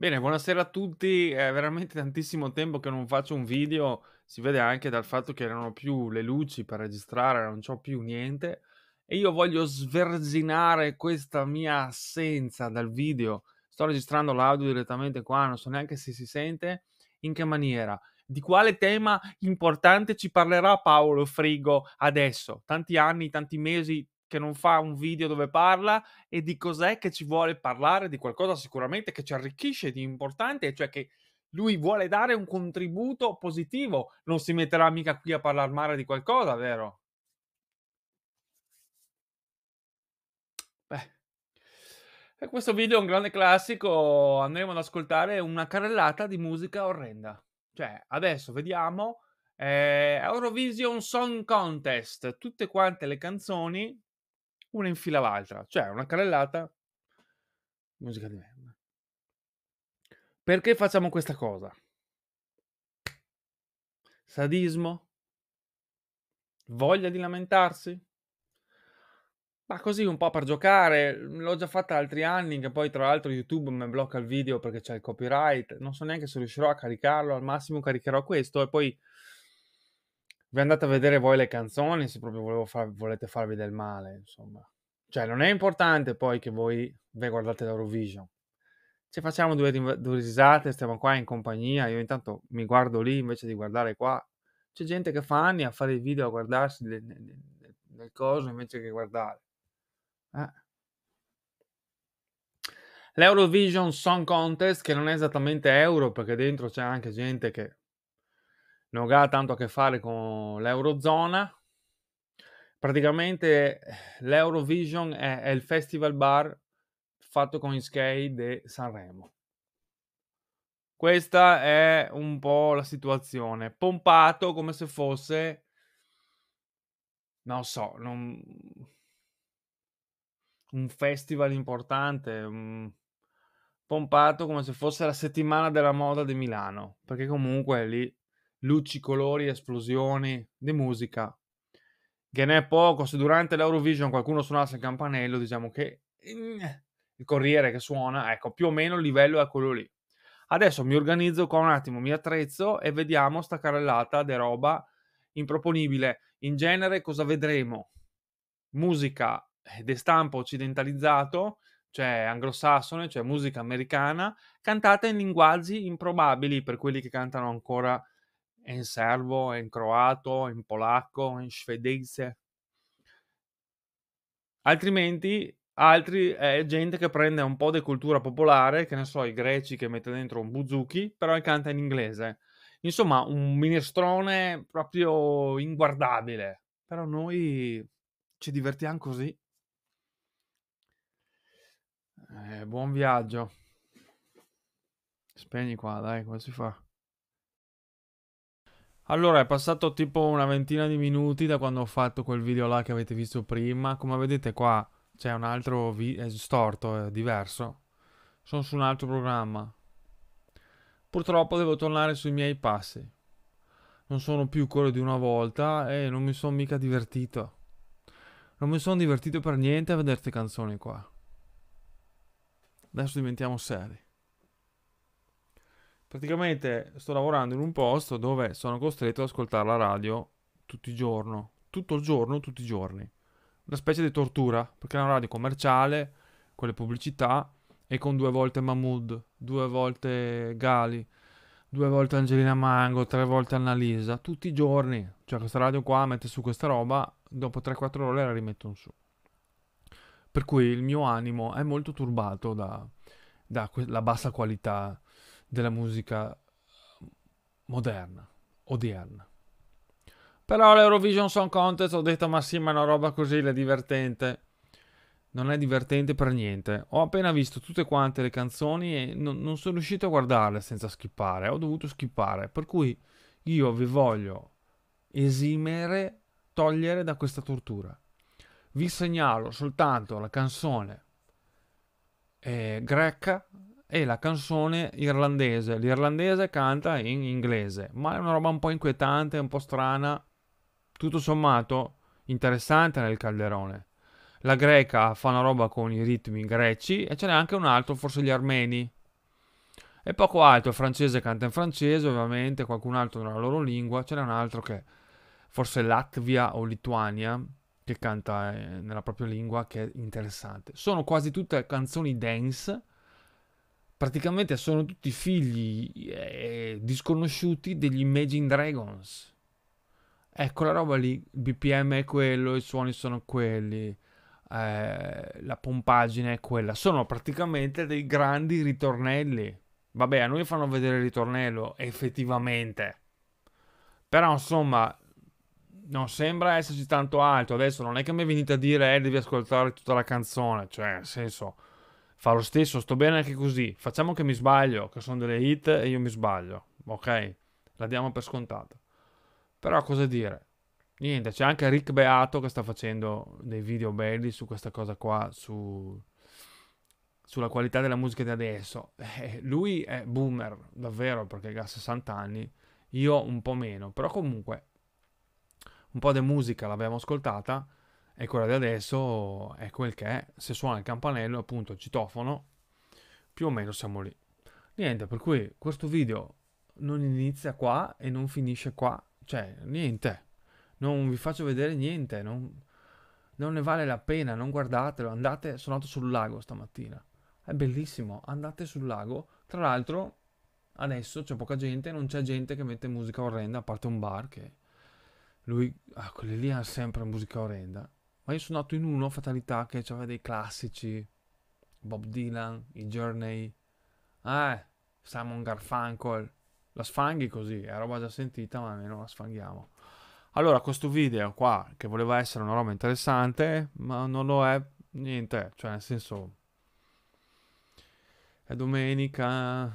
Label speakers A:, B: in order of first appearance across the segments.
A: Bene, buonasera a tutti. È veramente tantissimo tempo che non faccio un video. Si vede anche dal fatto che non ho più le luci per registrare, non ho più niente. E io voglio sverginare questa mia assenza dal video. Sto registrando l'audio direttamente qua, non so neanche se si sente. In che maniera? Di quale tema importante ci parlerà Paolo Frigo adesso? Tanti anni, tanti mesi, che non fa un video dove parla e di cos'è che ci vuole parlare, di qualcosa sicuramente che ci arricchisce di importante, cioè che lui vuole dare un contributo positivo, non si metterà mica qui a parlare male di qualcosa, vero? Beh. E questo video è un grande classico, andremo ad ascoltare una carrellata di musica orrenda. Cioè, adesso vediamo eh, Eurovision Song Contest, tutte quante le canzoni una in fila all'altra, cioè una carrellata, musica di merda. Perché facciamo questa cosa? Sadismo? Voglia di lamentarsi? Ma così un po' per giocare, mhmm, l'ho già fatta altri anni, che poi tra l'altro YouTube mi blocca il video perché c'è il copyright, non so neanche se riuscirò a caricarlo, al massimo caricherò questo e poi vi andate a vedere voi le canzoni se proprio far, volete farvi del male, insomma. Cioè, non è importante poi che voi ve guardate l'Eurovision. Ci facciamo due, due risate, stiamo qua in compagnia, io intanto mi guardo lì invece di guardare qua. C'è gente che fa anni a fare i video, a guardarsi nel, nel, nel coso invece che guardare. Eh. L'Eurovision Song Contest, che non è esattamente euro, perché dentro c'è anche gente che non ha tanto a che fare con l'Eurozona. Praticamente l'Eurovision è, è il festival bar fatto con i skate di Sanremo. Questa è un po' la situazione. Pompato come se fosse... Non so, non... un festival importante. Pompato come se fosse la settimana della moda di Milano. Perché comunque lì luci, colori, esplosioni, di musica, che ne è poco. Se durante l'Eurovision qualcuno suonasse il campanello, diciamo che eh, il corriere che suona, ecco, più o meno il livello è quello lì. Adesso mi organizzo qua un attimo, mi attrezzo e vediamo sta carrellata di roba improponibile. In genere cosa vedremo? Musica eh, di stampo occidentalizzato, cioè anglosassone, cioè musica americana, cantata in linguaggi improbabili per quelli che cantano ancora in serbo, in croato, in polacco, in svedese. Altrimenti, altri è gente che prende un po' di cultura popolare, che ne so, i greci che mette dentro un buzuki, però canta in inglese. Insomma, un minestrone proprio inguardabile. Però noi ci divertiamo così. Eh, buon viaggio. Spegni qua, dai, come si fa? Allora, è passato tipo una ventina di minuti da quando ho fatto quel video là che avete visto prima. Come vedete qua c'è un altro video, è storto, è diverso. Sono su un altro programma. Purtroppo devo tornare sui miei passi. Non sono più quello di una volta e non mi sono mica divertito. Non mi sono divertito per niente a vedere queste canzoni qua. Adesso diventiamo seri praticamente sto lavorando in un posto dove sono costretto ad ascoltare la radio tutto il giorno, tutto il giorno, tutti i giorni. Una specie di tortura, perché è una radio commerciale, con le pubblicità e con due volte Mahmood, due volte Gali, due volte Angelina Mango, tre volte Annalisa, tutti i giorni. Cioè questa radio qua mette su questa roba, dopo 3-4 ore la rimettono su. Per cui il mio animo è molto turbato dalla da bassa qualità della musica moderna, odierna. Però l'Eurovision Song Contest ho detto ma sì ma è una roba così, è divertente. Non è divertente per niente. Ho appena visto tutte quante le canzoni e non, non sono riuscito a guardarle senza skippare. Ho dovuto skippare. Per cui io vi voglio esimere, togliere da questa tortura. Vi segnalo soltanto la canzone eh, greca e la canzone irlandese. L'irlandese canta in inglese, ma è una roba un po' inquietante, un po' strana. Tutto sommato, interessante nel calderone. La greca fa una roba con i ritmi greci e ce n'è anche un altro, forse gli armeni. E poco altro, il francese canta in francese, ovviamente, qualcun altro nella loro lingua, ce n'è un altro che forse Latvia o Lituania che canta eh, nella propria lingua che è interessante. Sono quasi tutte canzoni dance praticamente sono tutti figli eh, disconosciuti degli Imagine Dragons. Ecco la roba lì, il BPM è quello, i suoni sono quelli, eh, la pompaggine è quella. Sono praticamente dei grandi ritornelli. Vabbè, a noi fanno vedere il ritornello, effettivamente. Però insomma, non sembra esserci tanto altro. Adesso non è che mi venite a dire, eh, devi ascoltare tutta la canzone, cioè, nel senso fa lo stesso, sto bene anche così. Facciamo che mi sbaglio, che sono delle hit e io mi sbaglio, ok? La diamo per scontata. Però cosa dire? Niente, c'è anche Rick Beato che sta facendo dei video belli su questa cosa qua, su... sulla qualità della musica di adesso. Eh, lui è boomer, davvero, perché ha 60 anni, io un po' meno, però comunque un po' di musica l'abbiamo ascoltata e quella di adesso è quel che è. Se suona il campanello, appunto, il citofono, più o meno siamo lì. Niente, per cui questo video non inizia qua e non finisce qua. Cioè, niente. Non vi faccio vedere niente. Non, non ne vale la pena, non guardatelo. Andate, sono andato sul lago stamattina. È bellissimo, andate sul lago. Tra l'altro, adesso c'è poca gente, non c'è gente che mette musica orrenda, a parte un bar che... Lui, ah, quelli lì hanno sempre musica orrenda ma io sono nato in uno, fatalità, che aveva dei classici. Bob Dylan, i Journey. Eh, Simon Garfunkel. La sfanghi così, è roba già sentita, ma almeno la sfanghiamo. Allora, questo video qua, che voleva essere una roba interessante, ma non lo è niente. Cioè, nel senso... È domenica...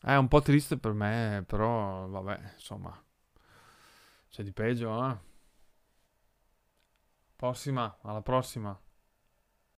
A: È un po' triste per me, però vabbè, insomma... C'è di peggio, eh? Prossima, alla prossima.